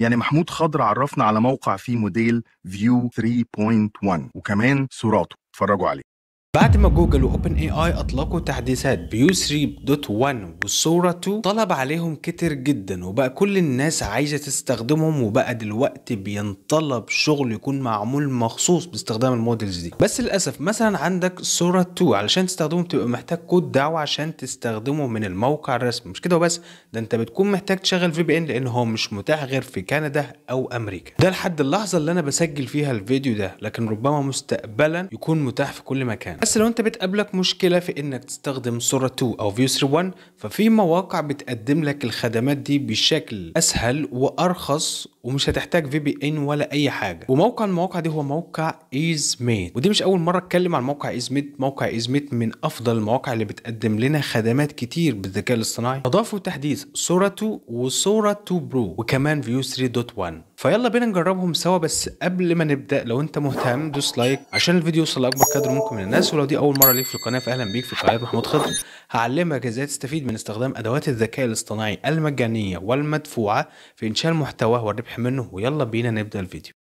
يعني محمود خضر عرفنا على موقع فيه موديل فيو 3.1 وكمان صوراته اتفرجوا عليه بعد ما جوجل واوبن اي اي اطلقوا تحديثات بيو 3.1 والصوره 2 طلب عليهم كتير جدا وبقى كل الناس عايزه تستخدمهم وبقى دلوقتي بينطلب شغل يكون معمول مخصوص باستخدام المودلز دي بس للاسف مثلا عندك صوره 2 علشان تستخدمه بتبقى محتاج كود دعوه عشان تستخدمه من الموقع الرسمي مش كده وبس ده انت بتكون محتاج تشغل في بي ان لان هو مش متاح غير في كندا او امريكا ده لحد اللحظه اللي انا بسجل فيها الفيديو ده لكن ربما مستقبلا يكون متاح في كل مكان بس لو انت بتقابلك مشكلة في انك تستخدم صورة 2 او 3 1 ففي مواقع بتقدم لك الخدمات دي بشكل اسهل وارخص ومش هتحتاج في بي ان ولا اي حاجه وموقع المواقع دي هو موقع ايز ميد ودي مش اول مره اتكلم عن موقع ايز ميد موقع ايز ميد من افضل المواقع اللي بتقدم لنا خدمات كتير بالذكاء الاصطناعي اضافوا تحديث صوره 2 وصوره 2 برو وكمان فيو 3.1 فيلا بينا نجربهم سوا بس قبل ما نبدا لو انت مهتم دوس لايك عشان الفيديو يوصل لاكبر قدر ممكن من الناس ولو دي اول مره ليك في القناه فاهلا بيك في قناه محمود خضر هعلمك ازاي تستفيد من استخدام ادوات الذكاء الاصطناعي المجانيه والمدفوعه في انشاء المحتوى والربح منه ويلا بينا نبدأ الفيديو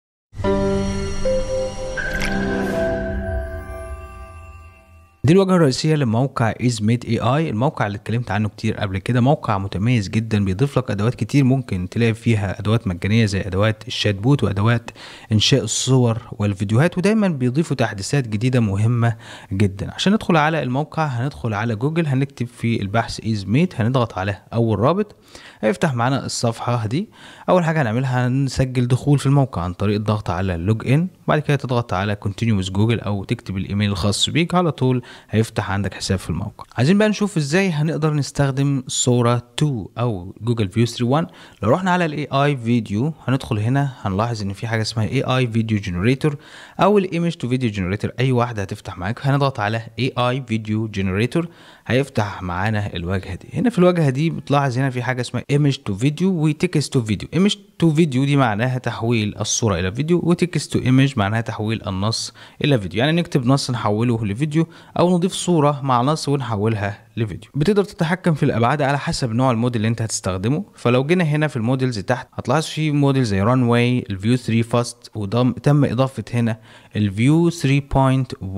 دي الواجهه الرئيسيه لموقع از ميد اي اي الموقع اللي اتكلمت عنه كتير قبل كده موقع متميز جدا بيضيف لك ادوات كتير ممكن تلاقي فيها ادوات مجانيه زي ادوات الشات بوت وادوات انشاء الصور والفيديوهات ودايما بيضيفوا تحديثات جديده مهمه جدا عشان ندخل على الموقع هندخل على جوجل هنكتب في البحث از ميد هنضغط على اول رابط هيفتح معانا الصفحه دي اول حاجه هنعملها هنسجل دخول في الموقع عن طريق الضغط على لوج ان بعد كده تضغط على كونتينيو جوجل او تكتب الايميل الخاص بيك على طول هيفتح عندك حساب في الموقع عايزين بقى نشوف ازاي هنقدر نستخدم صوره 2 او جوجل فيو 3 1 لو رحنا على الاي اي فيديو هندخل هنا هنلاحظ ان في حاجه اسمها اي اي فيديو جنريتور او الايمج تو فيديو جنريتور اي واحده هتفتح معاك هنضغط على اي اي فيديو جنريتور هيفتح معانا الواجهه دي هنا في الواجهه دي بتلاحظ هنا في حاجه اسمها ايمج تو فيديو وتكست تو فيديو ايمج تو فيديو دي معناها تحويل الصوره الى فيديو وتكست تو ايمج معناها تحويل النص الى فيديو يعني نكتب نص نحوله لفيديو او او نضيف صوره مع نص ونحولها لفيديو بتقدر تتحكم في الابعاد على حسب نوع الموديل اللي انت هتستخدمه فلو جينا هنا في الموديلز تحت هتلاحظ في موديل زي ران واي الفيو 3 فاست وتم اضافه هنا الفيو 3.1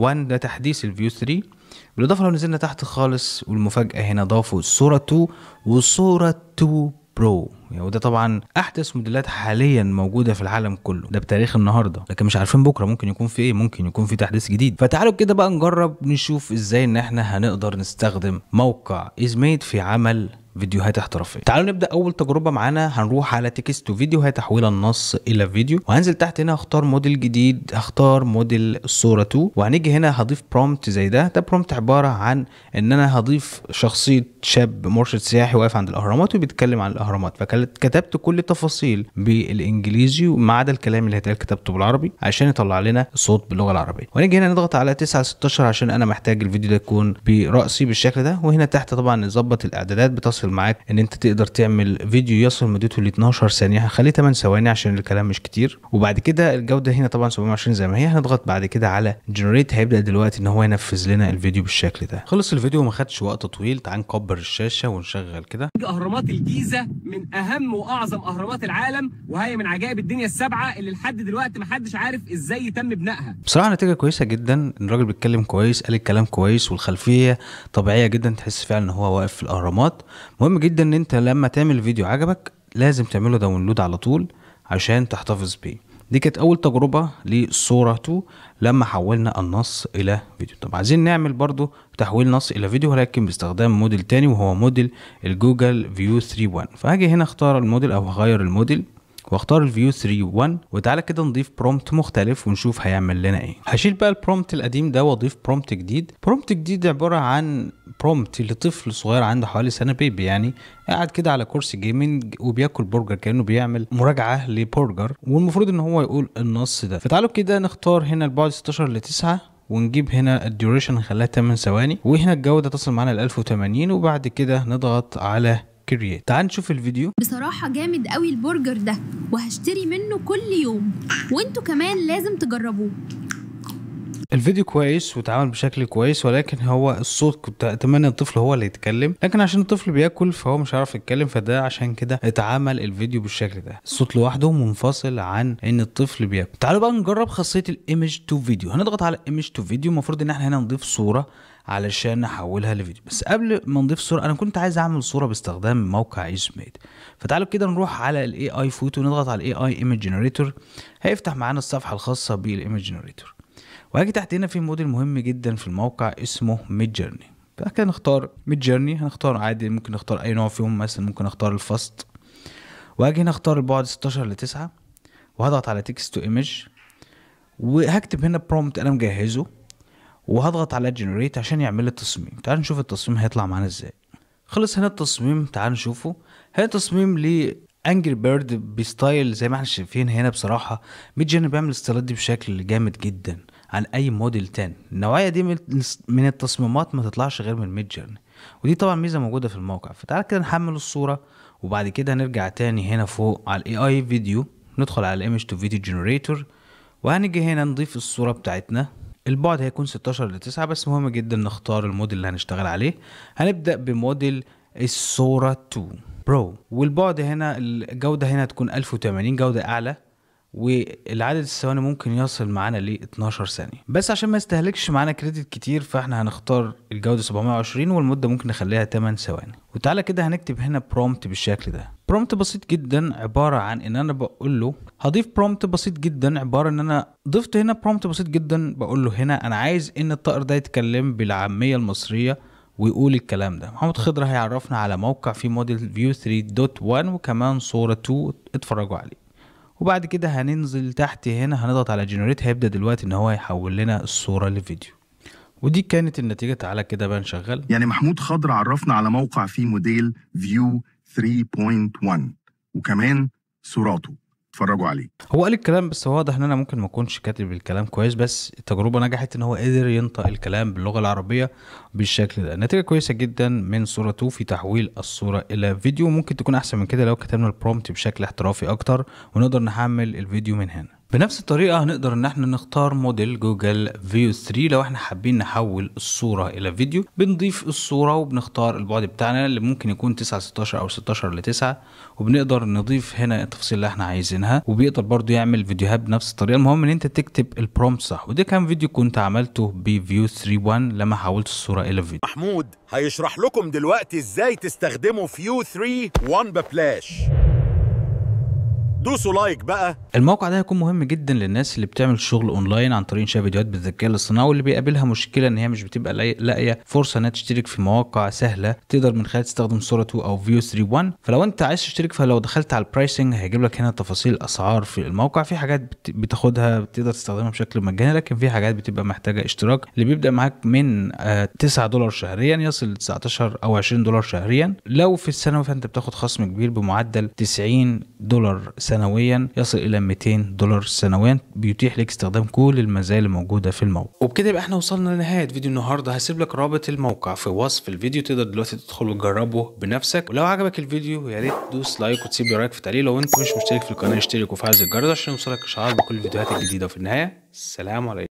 ده تحديث الفيو 3 بالاضافه لو نزلنا تحت خالص والمفاجاه هنا ضافوا الصوره 2 والصوره 2 برو يعني، وده طبعا احدث موديلات حاليا موجوده في العالم كله ده بتاريخ النهارده لكن مش عارفين بكره ممكن يكون في ايه ممكن يكون في تحديث جديد فتعالوا كده بقى نجرب نشوف ازاي ان احنا هنقدر نستخدم موقع ايزميد في عمل فيديوهات احترافيه تعالوا نبدا اول تجربه معانا هنروح على تكست فيديو هي تحويل النص الى فيديو وهنزل تحت هنا هختار موديل جديد هختار موديل الصوره 2 وهنيجي هنا هضيف برومبت زي ده ده برومبت عباره عن ان انا هضيف شخصيه شاب مرشد سياحي واقف عند الاهرامات وبيتكلم عن الاهرامات فكتبت كل التفاصيل بالانجليزي ما عدا الكلام اللي هيتقال كتبته بالعربي عشان يطلع لنا صوت باللغه العربيه وهنيجي هنا نضغط على 9 16 عشان انا محتاج الفيديو ده يكون براسي بالشكل ده وهنا تحت طبعا نظبط الاعدادات بتصل هيحصل معاك ان انت تقدر تعمل فيديو يصل مدته ل 12 ثانيه هخليه 8 ثواني عشان الكلام مش كتير وبعد كده الجوده هنا طبعا 720 زي ما هي هنضغط بعد كده على جنريت هيبدا دلوقتي ان هو ينفذ لنا الفيديو بالشكل ده خلص الفيديو وما خدش وقت طويل تعال نكبر الشاشه ونشغل كده اهرامات الجيزه من اهم واعظم اهرامات العالم وهي من عجائب الدنيا السبعه اللي لحد دلوقتي محدش عارف ازاي تم بنائها بصراحه نتيجه كويسه جدا الراجل بيتكلم كويس قال الكلام كويس والخلفيه طبيعيه جدا تحس فعلا ان هو واقف في الاهرامات مهم جدا ان انت لما تعمل فيديو عجبك لازم تعمله داونلود على طول عشان تحتفظ بيه دي كانت اول تجربة لصورة 2 لما حولنا النص الى فيديو طب عايزين نعمل برضو تحويل نص الى فيديو ولكن باستخدام موديل تاني وهو موديل الجوجل فيو 3.1 فهاجي هنا اختار الموديل او هغير الموديل واختار الفيو 3.1 وتعالى كده نضيف برومبت مختلف ونشوف هيعمل لنا ايه هشيل بقى البرومبت القديم ده واضيف برومبت جديد برومبت جديد عبارة عن برومبت لطفل صغير عنده حوالي سنه بيبي يعني قاعد كده على كرسي جيمنج وبياكل برجر كانه بيعمل مراجعه لبرجر والمفروض ان هو يقول النص ده فتعالوا كده نختار هنا البعد 16 ل 9 ونجيب هنا الديوريشن نخليها 8 ثواني وهنا الجوده تصل معانا ل 1080 وبعد كده نضغط على كرييت تعال نشوف الفيديو بصراحة جامد قوي البرجر ده وهشتري منه كل يوم وانتوا كمان لازم تجربوه الفيديو كويس وتعامل بشكل كويس ولكن هو الصوت كنت اتمنى الطفل هو اللي يتكلم لكن عشان الطفل بياكل فهو مش عارف يتكلم فده عشان كده اتعامل الفيديو بالشكل ده الصوت لوحده منفصل عن ان الطفل بياكل تعالوا بقى نجرب خاصيه الايمج تو فيديو هنضغط على ايمج تو فيديو المفروض ان احنا هنا نضيف صوره علشان نحولها لفيديو بس قبل ما نضيف صوره انا كنت عايز اعمل صوره باستخدام موقع ايزميد فتعالوا كده نروح على الاي اي فوتو نضغط على الاي اي ايمج جنريتور هيفتح معانا الصفحه الخاصه بالايمج جنريتور وهاجي تحت هنا في موديل مهم جدا في الموقع اسمه ميد جيرني بعد كده نختار ميد جيرني هنختار عادي ممكن نختار اي نوع فيهم مثلا ممكن اختار الفاست واجي هنا اختار البعد 16 ل 9 وهضغط على تكست تو ايمج وهكتب هنا برومت انا مجهزه وهضغط على جنريت عشان يعمل لي التصميم تعال نشوف التصميم هيطلع معانا ازاي خلص هنا التصميم تعال نشوفه هنا تصميم لانجري بيرد بستايل زي ما احنا شايفين هنا بصراحه ميد جيرني بيعمل الستايلات دي بشكل جامد جدا عن اي موديل تاني النوعيه دي من التصميمات ما تطلعش غير من ميد جيرني ودي طبعا ميزه موجوده في الموقع فتعال كده نحمل الصوره وبعد كده نرجع تاني هنا فوق على الاي اي فيديو ندخل على الايمج تو فيديو جنريتور وهنيجي هنا نضيف الصوره بتاعتنا البعد هيكون 16 ل 9 بس مهم جدا نختار الموديل اللي هنشتغل عليه هنبدا بموديل الصوره 2 برو والبعد هنا الجوده هنا تكون 1080 جوده اعلى والعدد الثواني ممكن يصل معانا ل 12 ثانيه بس عشان ما يستهلكش معانا كريدت كتير فاحنا هنختار الجوده 720 والمده ممكن نخليها 8 ثواني وتعالى كده هنكتب هنا برومت بالشكل ده برومت بسيط جدا عباره عن ان انا بقول له هضيف برومت بسيط جدا عباره ان انا ضفت هنا برومت بسيط جدا بقول له هنا انا عايز ان الطائر ده يتكلم بالعاميه المصريه ويقول الكلام ده محمود خضر هيعرفنا على موقع في موديل فيو 3.1 وكمان صورة 2 اتفرجوا عليه وبعد كده هننزل تحت هنا هنضغط على جنريت هيبدا دلوقتي ان هو يحول لنا الصوره لفيديو ودي كانت النتيجه تعالى كده بقى نشغل يعني محمود خضر عرفنا على موقع فيه موديل فيو 3.1 وكمان صوراته اتفرجوا عليه هو قال الكلام بس واضح ان انا ممكن ما اكونش كاتب الكلام كويس بس التجربه نجحت ان هو قدر ينطق الكلام باللغه العربيه بالشكل ده نتيجه كويسه جدا من صورته في تحويل الصوره الى فيديو ممكن تكون احسن من كده لو كتبنا البرومت بشكل احترافي اكتر ونقدر نحمل الفيديو من هنا بنفس الطريقة هنقدر ان احنا نختار موديل جوجل فيو 3 لو احنا حابين نحول الصورة الى فيديو بنضيف الصورة وبنختار البعد بتاعنا اللي ممكن يكون 9 16 او 16 ل 9 وبنقدر نضيف هنا التفاصيل اللي احنا عايزينها وبيقدر برضو يعمل فيديوهات بنفس الطريقة المهم ان انت تكتب البرومت صح وده كان فيديو كنت عملته بفيو 3 1 لما حولت الصورة الى فيديو محمود هيشرح لكم دلوقتي ازاي تستخدموا فيو 3 1 ببلاش دوسوا لايك بقى الموقع ده هيكون مهم جدا للناس اللي بتعمل شغل اونلاين عن طريق انشاء فيديوهات بالذكاء الاصطناعي واللي بيقابلها مشكله ان هي مش بتبقى لاقيه فرصه انها تشترك في مواقع سهله تقدر من خلالها تستخدم صوره 2 او فيو 3 1 فلو انت عايز تشترك فلو دخلت على البرايسنج هيجيب لك هنا تفاصيل اسعار في الموقع في حاجات بتاخدها بتقدر تستخدمها بشكل مجاني لكن في حاجات بتبقى محتاجه اشتراك اللي بيبدا معاك من 9 آه، دولار شهريا يصل ل 19 او 20 دولار شهريا لو في السنوي فانت بتاخد خصم كبير بمعدل 90 دولار سنويا يصل الى 200 دولار سنويا بيتيح لك استخدام كل المزايا الموجوده في الموقع وبكده يبقى احنا وصلنا لنهايه فيديو النهارده هسيب لك رابط الموقع في وصف الفيديو تقدر دلوقتي تدخل وتجربه بنفسك ولو عجبك الفيديو يا ريت تدوس لايك وتسيب لي رايك في تعليق لو انت مش مشترك في القناه اشترك وفعل الجرس عشان يوصلك اشعار بكل الفيديوهات الجديده وفي النهايه السلام عليكم